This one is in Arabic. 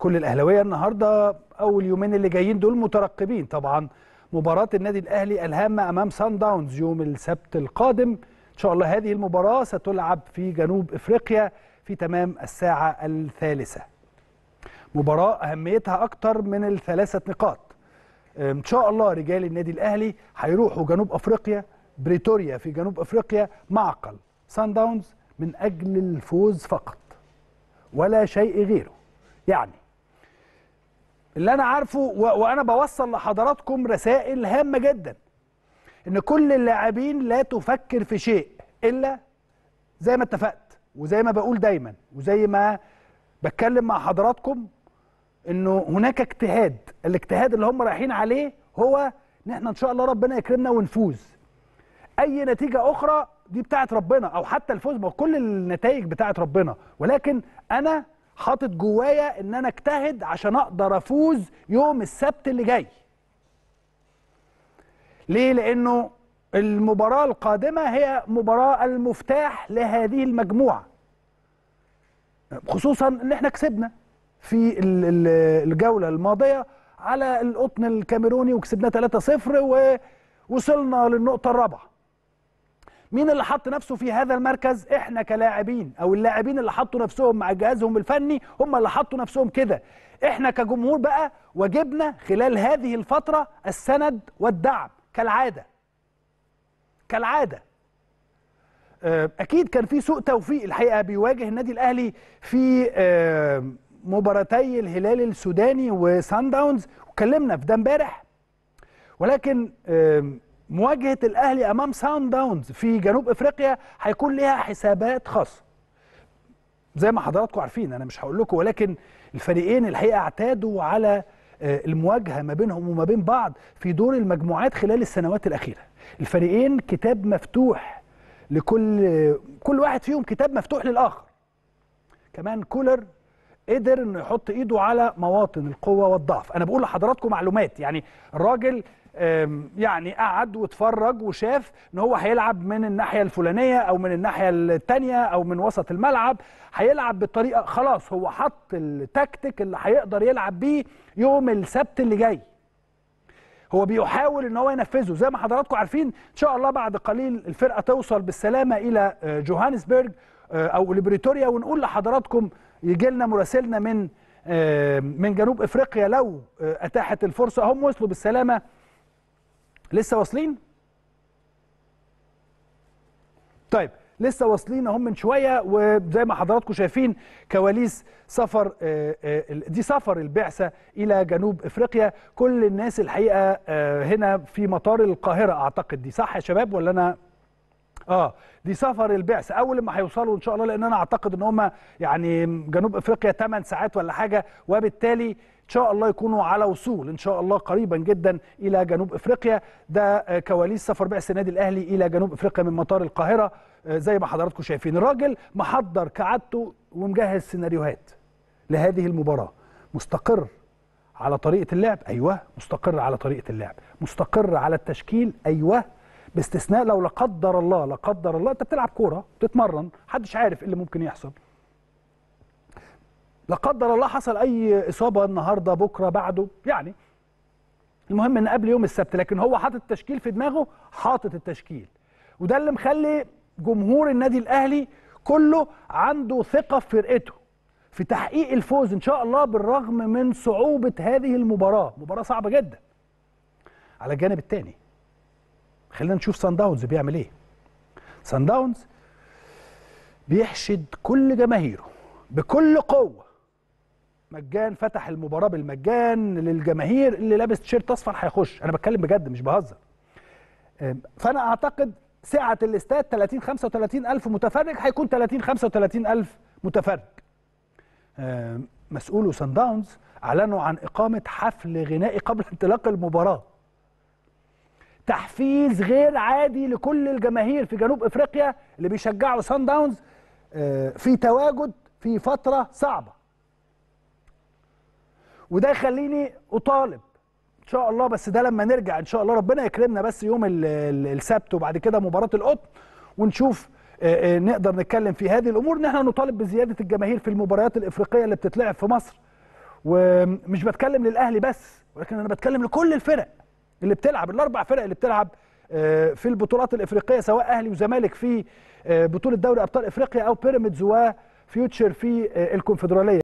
كل الاهلاويه النهارده اول يومين اللي جايين دول مترقبين طبعا مباراه النادي الاهلي الهامه امام سان داونز يوم السبت القادم ان شاء الله هذه المباراه ستلعب في جنوب افريقيا في تمام الساعه الثالثه مباراه اهميتها اكتر من الثلاثه نقاط ان شاء الله رجال النادي الاهلي هيروحوا جنوب افريقيا بريتوريا في جنوب افريقيا معقل سان داونز من اجل الفوز فقط ولا شيء غيره يعني اللي انا عارفه وانا بوصل لحضراتكم رسائل هامه جدا ان كل اللاعبين لا تفكر في شيء الا زي ما اتفقت وزي ما بقول دايما وزي ما بتكلم مع حضراتكم انه هناك اجتهاد الاجتهاد اللي هم رايحين عليه هو ان احنا ان شاء الله ربنا يكرمنا ونفوز اي نتيجه اخرى دي بتاعت ربنا او حتى الفوز بكل كل النتائج بتاعت ربنا ولكن انا حاطط جوايا ان انا اجتهد عشان اقدر افوز يوم السبت اللي جاي ليه لانه المباراه القادمه هي مباراه المفتاح لهذه المجموعه خصوصا ان احنا كسبنا في الجوله الماضيه على القطن الكاميروني وكسبنا 3-0 ووصلنا للنقطه الرابعه مين اللي حط نفسه في هذا المركز احنا كلاعبين او اللاعبين اللي حطوا نفسهم مع جهازهم الفني هم اللي حطوا نفسهم كده احنا كجمهور بقى واجبنا خلال هذه الفتره السند والدعم كالعاده كالعاده آه، اكيد كان في سوء توفيق الحقيقه بيواجه النادي الاهلي في آه، مباراتي الهلال السوداني وسان داونز وكلمنا في ده امبارح ولكن مواجهه الاهلي امام ساوند داونز في جنوب افريقيا هيكون ليها حسابات خاصه زي ما حضراتكم عارفين انا مش هقول لكم ولكن الفريقين الحقيقه اعتادوا على آه، المواجهه ما بينهم وما بين بعض في دور المجموعات خلال السنوات الاخيره الفريقين كتاب مفتوح لكل كل واحد فيهم كتاب مفتوح للاخر كمان كولر قدر انه يحط ايده على مواطن القوه والضعف انا بقول لحضراتكم معلومات يعني الراجل يعني قعد واتفرج وشاف ان هو هيلعب من الناحيه الفلانيه او من الناحيه الثانيه او من وسط الملعب هيلعب بالطريقه خلاص هو حط التكتيك اللي هيقدر يلعب بيه يوم السبت اللي جاي هو بيحاول ان هو ينفذه زي ما حضراتكم عارفين ان شاء الله بعد قليل الفرقه توصل بالسلامه الى آه، جوهانسبرج آه، او ليبريتوريا ونقول لحضراتكم يجي لنا مراسلنا من آه، من جنوب افريقيا لو اتاحت الفرصه هم وصلوا بالسلامه لسه واصلين طيب لسه واصلين اهم من شويه وزي ما حضراتكم شايفين كواليس سفر آه، آه، دي سفر البعثه الى جنوب افريقيا كل الناس الحقيقه آه، هنا في مطار القاهره اعتقد دي صح يا شباب ولا انا اه دي سفر البعثه اول ما هيوصلوا ان شاء الله لان انا اعتقد ان هم يعني جنوب افريقيا 8 ساعات ولا حاجه وبالتالي ان شاء الله يكونوا على وصول ان شاء الله قريبا جدا الى جنوب افريقيا ده آه، كواليس سفر بعث النادي الاهلي الى جنوب افريقيا من مطار القاهره آه، زي ما حضراتكم شايفين الراجل محضر كعادته ومجهز سيناريوهات لهذه المباراه مستقر على طريقه اللعب ايوه مستقر على طريقه اللعب مستقر على التشكيل ايوه باستثناء لو لا قدر الله لا قدر الله انت بتلعب كوره بتتمرن محدش عارف ايه اللي ممكن يحصل لا قدر الله حصل اي اصابه النهارده بكره بعده يعني المهم ان قبل يوم السبت لكن هو حاطط التشكيل في دماغه حاطط التشكيل وده اللي مخلي جمهور النادي الاهلي كله عنده ثقه في فرقته في تحقيق الفوز ان شاء الله بالرغم من صعوبه هذه المباراه مباراه صعبه جدا على الجانب الثاني خلينا نشوف سان داونز بيعمل ايه سان داونز بيحشد كل جماهيره بكل قوه مجان فتح المباراه بالمجان للجماهير اللي لابس تيشيرت اصفر هيخش انا بتكلم بجد مش بهزر فانا اعتقد سعه الاستاد 30 35 الف متفرج هيكون 30 35 الف متفرج مسؤولو سان داونز اعلنوا عن اقامه حفل غنائي قبل انطلاق المباراه تحفيز غير عادي لكل الجماهير في جنوب افريقيا اللي بيشجعوا سان آه، داونز في تواجد في فتره صعبه وده يخليني اطالب ان شاء الله بس ده لما نرجع ان شاء الله ربنا يكرمنا بس يوم السبت وبعد كده مباراه القطن ونشوف آه، آه، نقدر نتكلم في هذه الامور ان احنا نطالب بزياده الجماهير في المباريات الافريقيه اللي بتتلعب في مصر ومش بتكلم للاهلي بس ولكن انا بتكلم لكل الفرق اللي بتلعب الاربع فرق اللي بتلعب آه، في البطولات الافريقيه سواء اهلي وزمالك في آه، بطوله دوري ابطال افريقيا او بيراميدز وفيوتشر في آه، الكونفدراليه